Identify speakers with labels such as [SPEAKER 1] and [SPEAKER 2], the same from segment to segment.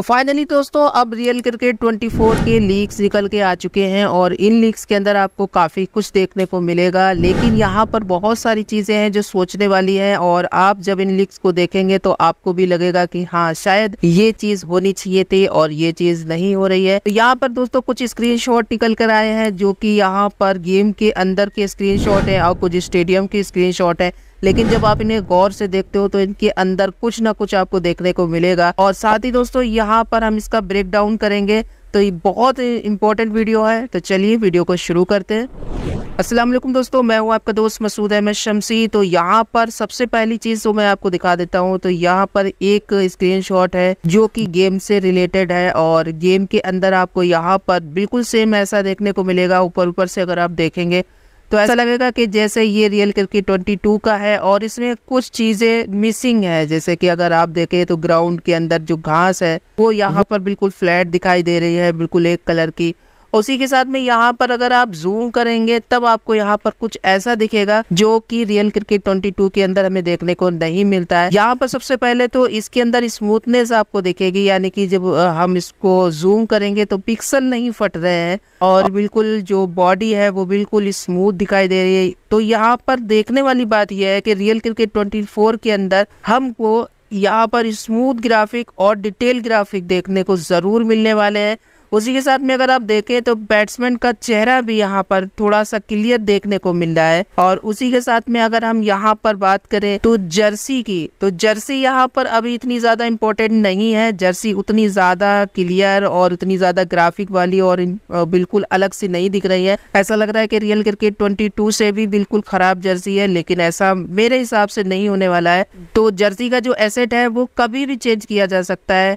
[SPEAKER 1] तो फाइनली दोस्तों अब रियल क्रिकेट 24 के लीक्स निकल के आ चुके हैं और इन लीक्स के अंदर आपको काफ़ी कुछ देखने को मिलेगा लेकिन यहाँ पर बहुत सारी चीज़ें हैं जो सोचने वाली हैं और आप जब इन लीक्स को देखेंगे तो आपको भी लगेगा कि हाँ शायद ये चीज़ होनी चाहिए थी और ये चीज़ नहीं हो रही है तो यहाँ पर दोस्तों कुछ स्क्रीन निकल कर आए हैं जो कि यहाँ पर गेम के अंदर के स्क्रीन है और कुछ स्टेडियम के स्क्रीन है लेकिन जब आप इन्हें गौर से देखते हो तो इनके अंदर कुछ ना कुछ आपको देखने को मिलेगा और साथ ही दोस्तों यहाँ पर हम इसका ब्रेक डाउन करेंगे तो ये बहुत इंपॉर्टेंट वीडियो है तो चलिए वीडियो को शुरू करते हैं असलम दोस्तों मैं हूँ आपका दोस्त मसूद अहमद शमसी तो यहाँ पर सबसे पहली चीज़ जो तो मैं आपको दिखा देता हूँ तो यहाँ पर एक स्क्रीनशॉट है जो कि गेम से रिलेटेड है और गेम के अंदर आपको यहाँ पर बिल्कुल सेम ऐसा देखने को मिलेगा ऊपर ऊपर से अगर आप देखेंगे तो ऐसा लगेगा कि जैसे ये रियल क्रिकेट ट्वेंटी टू का है और इसमें कुछ चीज़ें मिसिंग है जैसे कि अगर आप देखें तो ग्राउंड के अंदर जो घास है वो यहाँ हम्म। पर बिल्कुल फ्लैट दिखाई दे रही है बिल्कुल एक कलर की उसी के साथ में यहाँ पर अगर आप जूम करेंगे तब आपको यहाँ पर कुछ ऐसा दिखेगा जो कि रियल क्रिकेट ट्वेंटी टू के अंदर हमें देखने को नहीं मिलता है यहाँ पर सबसे पहले तो इसके अंदर स्मूथनेस आपको दिखेगी यानी कि जब हम इसको जूम करेंगे तो पिक्सल नहीं फट रहे हैं और बिल्कुल जो बॉडी है वो बिल्कुल स्मूथ दिखाई दे रही है तो यहाँ पर देखने वाली बात यह है कि रियल क्रिकेट फोर के अंदर हमको यहाँ पर स्मूथ ग्राफिक और डिटेल ग्राफिक देखने को ज़रूर मिलने वाले हैं उसी के साथ में अगर आप देखें तो बैट्समैन का चेहरा भी यहाँ पर थोड़ा सा क्लियर देखने को मिल रहा है और उसी के साथ में अगर हम यहाँ पर बात करें तो जर्सी की तो जर्सी यहाँ पर अभी इतनी ज़्यादा इम्पोर्टेंट नहीं है जर्सी उतनी ज़्यादा क्लियर और उतनी ज़्यादा ग्राफिक वाली और बिल्कुल अलग सी नहीं दिख रही है ऐसा लग रहा है कि रियल क्रिकेट ट्वेंटी से भी बिल्कुल ख़राब जर्सी है लेकिन ऐसा मेरे हिसाब से नहीं होने वाला है तो जर्सी का जो एसेट है वो कभी भी चेंज किया जा सकता है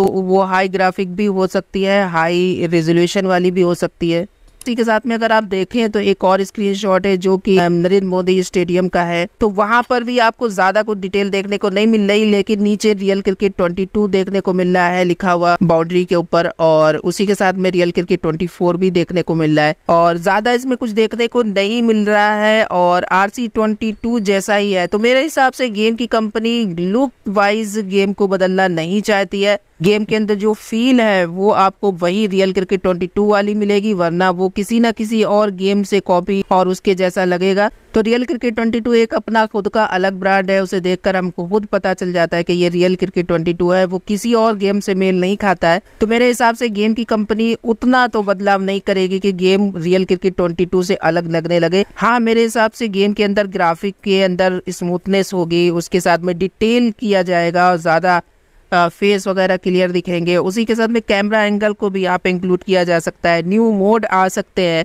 [SPEAKER 1] तो वो हाई ग्राफिक भी हो सकती है हाई रेजोल्यूशन वाली भी हो सकती है इसी के साथ में अगर आप देखें तो एक और स्क्रीन है जो कि नरेंद्र मोदी स्टेडियम का है तो वहां पर भी आपको ज्यादा कुछ डिटेल देखने को नहीं मिल रही लेकिन नीचे रियल क्रिकेट 22 देखने को मिल रहा है लिखा हुआ बाउंड्री के ऊपर और उसी के साथ में रियल क्रिकेट 24 भी देखने को मिल रहा है और ज्यादा इसमें कुछ देखने को नहीं मिल रहा है और आर सी जैसा ही है तो मेरे हिसाब से गेम की कंपनी लुक वाइज गेम को बदलना नहीं चाहती है गेम के अंदर जो फील है वो आपको वही रियल क्रिकेट ट्वेंटी टू वाली मिलेगी वरना वो किसी ना किसी और गेम से कॉपी और उसके जैसा लगेगा तो रियल क्रिकेट ट्वेंटी टू एक अपना खुद का अलग ब्रांड है उसे देखकर हमको खुद पता चल जाता है कि ये रियल क्रिकेट ट्वेंटी टू है वो किसी और गेम से मेल नहीं खाता है तो मेरे हिसाब से गेम की कंपनी उतना तो बदलाव नहीं करेगी कि game real cricket twenty two से अलग लगने लगे हाँ मेरे हिसाब से गेम के अंदर ग्राफिक के अंदर स्मूथनेस होगी उसके साथ में डिटेल किया जाएगा और ज़्यादा फेस वगैरह क्लियर दिखेंगे उसी के साथ में कैमरा एंगल को भी आप इंक्लूड किया जा सकता है न्यू मोड आ सकते हैं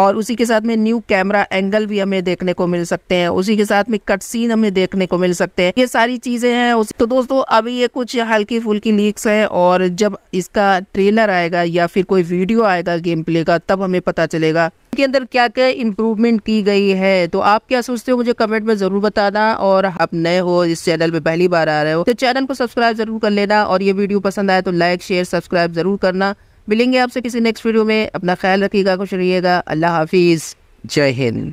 [SPEAKER 1] और उसी के साथ में न्यू कैमरा एंगल भी हमें देखने को मिल सकते हैं उसी के साथ में कट सीन हमें देखने को मिल सकते हैं ये सारी चीज़ें हैं उस तो दोस्तों अभी ये कुछ हल्की फुल्की लीक्स हैं और जब इसका ट्रेलर आएगा या फिर कोई वीडियो आएगा गेम प्ले का तब हमें पता चलेगा के अंदर क्या क्या इम्प्रूवमेंट की गई है तो आप क्या सोचते हो मुझे कमेंट में जरूर बताना और आप नए हो इस चैनल में पहली बार आ रहे हो तो चैनल को सब्सक्राइब जरूर कर लेना और ये वीडियो पसंद आए तो लाइक शेयर सब्सक्राइब जरूर करना मिलेंगे आपसे किसी नेक्स्ट वीडियो में अपना ख्याल रखिएगा खुश रहिएगा अल्लाह हाफिज़ जय हिंद